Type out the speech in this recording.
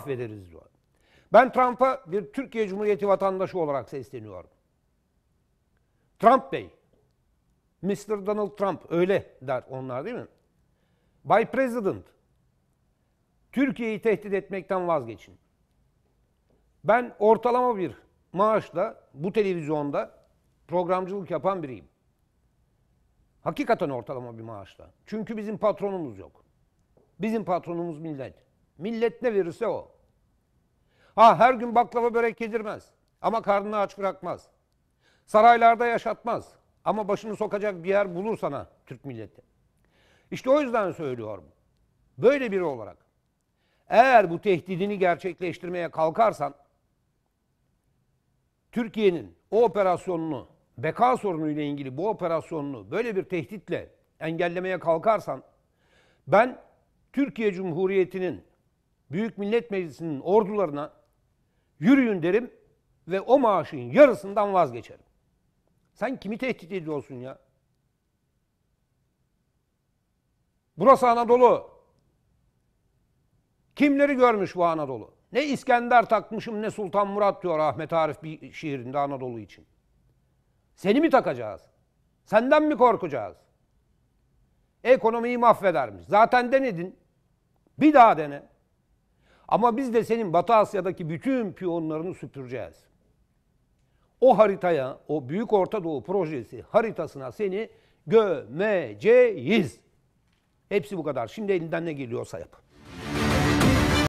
affederiz diyor. Ben Trump'a bir Türkiye Cumhuriyeti vatandaşı olarak sesleniyorum. Trump Bey, Mr. Donald Trump öyle der onlar değil mi? Bay President, Türkiye'yi tehdit etmekten vazgeçin. Ben ortalama bir maaşla bu televizyonda programcılık yapan biriyim. Hakikaten ortalama bir maaşla. Çünkü bizim patronumuz yok. Bizim patronumuz millet. Millet ne verirse o. Ha her gün baklava börek yedirmez. Ama karnını aç bırakmaz. Saraylarda yaşatmaz. Ama başını sokacak bir yer bulur sana Türk milleti. İşte o yüzden söylüyorum. Böyle biri olarak. Eğer bu tehdidini gerçekleştirmeye kalkarsan Türkiye'nin o operasyonunu, beka sorunuyla ilgili bu operasyonunu böyle bir tehditle engellemeye kalkarsan ben Türkiye Cumhuriyeti'nin Büyük Millet Meclisi'nin ordularına yürüyün derim ve o maaşın yarısından vazgeçerim. Sen kimi tehdit ediyorsun ya? Burası Anadolu. Kimleri görmüş bu Anadolu? Ne İskender takmışım ne Sultan Murat diyor Ahmet Arif bir şiirinde Anadolu için. Seni mi takacağız? Senden mi korkacağız? Ekonomiyi mahvedermiş. Zaten denedin. Bir daha dene. Ama biz de senin Batı Asya'daki bütün piyonlarını süpüreceğiz. O haritaya, o Büyük Orta Doğu projesi haritasına seni gömeceğiz. Hepsi bu kadar. Şimdi elinden ne geliyorsa yap.